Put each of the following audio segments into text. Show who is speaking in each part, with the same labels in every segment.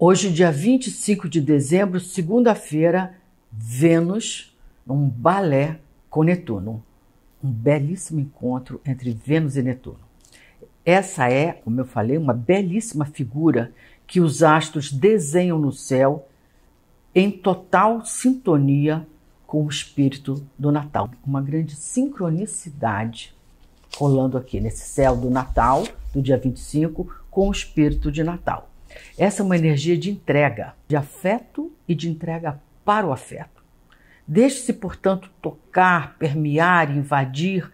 Speaker 1: Hoje, dia 25 de dezembro, segunda-feira, Vênus, um balé com Netuno. Um belíssimo encontro entre Vênus e Netuno. Essa é, como eu falei, uma belíssima figura que os astros desenham no céu em total sintonia com o espírito do Natal. Uma grande sincronicidade rolando aqui nesse céu do Natal, do dia 25, com o espírito de Natal. Essa é uma energia de entrega, de afeto e de entrega para o afeto. Deixe-se, portanto, tocar, permear, invadir,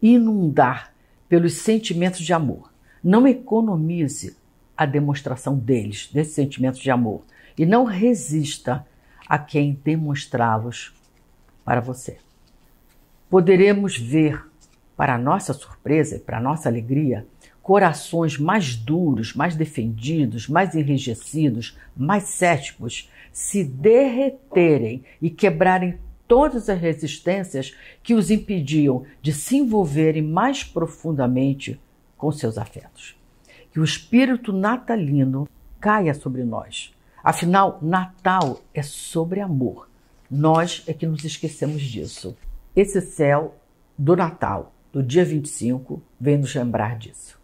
Speaker 1: inundar pelos sentimentos de amor. Não economize a demonstração deles, desses sentimentos de amor, e não resista a quem demonstrá-los para você. Poderemos ver, para nossa surpresa e para nossa alegria, corações mais duros, mais defendidos, mais enrijecidos, mais céticos, se derreterem e quebrarem todas as resistências que os impediam de se envolverem mais profundamente com seus afetos. Que o espírito natalino caia sobre nós. Afinal, Natal é sobre amor. Nós é que nos esquecemos disso. Esse céu do Natal, do dia 25, vem nos lembrar disso.